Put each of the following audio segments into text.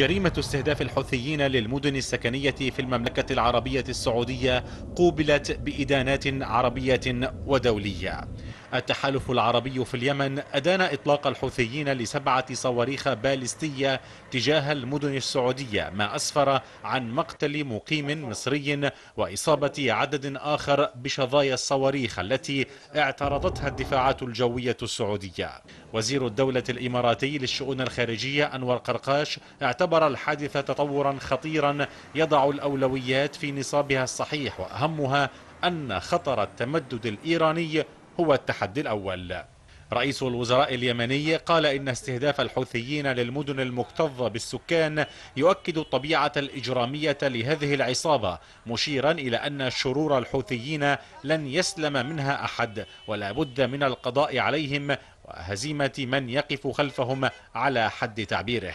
جريمة استهداف الحوثيين للمدن السكنية في المملكة العربية السعودية قوبلت بإدانات عربية ودولية التحالف العربي في اليمن أدان إطلاق الحوثيين لسبعة صواريخ باليستية تجاه المدن السعودية ما أسفر عن مقتل مقيم مصري وإصابة عدد آخر بشظايا الصواريخ التي اعترضتها الدفاعات الجوية السعودية وزير الدولة الإماراتي للشؤون الخارجية أنور قرقاش اعتبر الحادث تطورا خطيرا يضع الأولويات في نصابها الصحيح وأهمها أن خطر التمدد الإيراني هو التحدي الأول رئيس الوزراء اليمني قال إن استهداف الحوثيين للمدن المكتظة بالسكان يؤكد الطبيعة الإجرامية لهذه العصابة مشيرا إلى أن شرور الحوثيين لن يسلم منها أحد ولا بد من القضاء عليهم وهزيمة من يقف خلفهم على حد تعبيره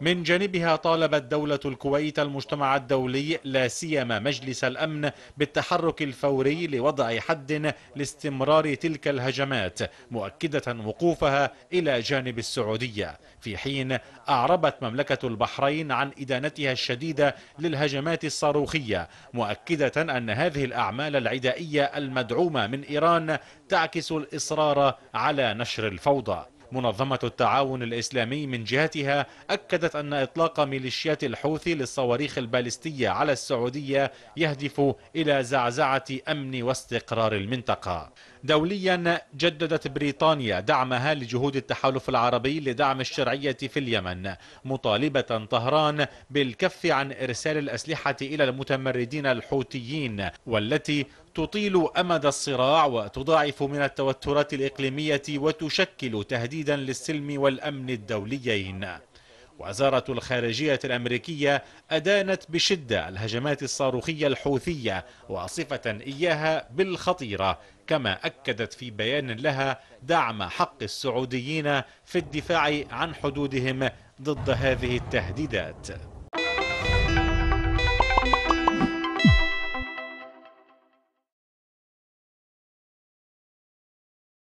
من جانبها طالبت دولة الكويت المجتمع الدولي لا سيما مجلس الأمن بالتحرك الفوري لوضع حد لاستمرار تلك الهجمات مؤكدة وقوفها إلى جانب السعودية في حين أعربت مملكة البحرين عن إدانتها الشديدة للهجمات الصاروخية مؤكدة أن هذه الأعمال العدائية المدعومة من إيران تعكس الإصرار على نشر الفوضى منظمة التعاون الإسلامي من جهتها أكدت أن إطلاق ميليشيات الحوثي للصواريخ البالستية على السعودية يهدف إلى زعزعة أمن واستقرار المنطقة دوليا جددت بريطانيا دعمها لجهود التحالف العربي لدعم الشرعية في اليمن مطالبة طهران بالكف عن إرسال الأسلحة إلى المتمردين الحوثيين والتي تطيل أمد الصراع وتضاعف من التوترات الإقليمية وتشكل تهديدا للسلم والأمن الدوليين وزارة الخارجية الأمريكية أدانت بشدة الهجمات الصاروخية الحوثية واصفة إياها بالخطيرة كما أكدت في بيان لها دعم حق السعوديين في الدفاع عن حدودهم ضد هذه التهديدات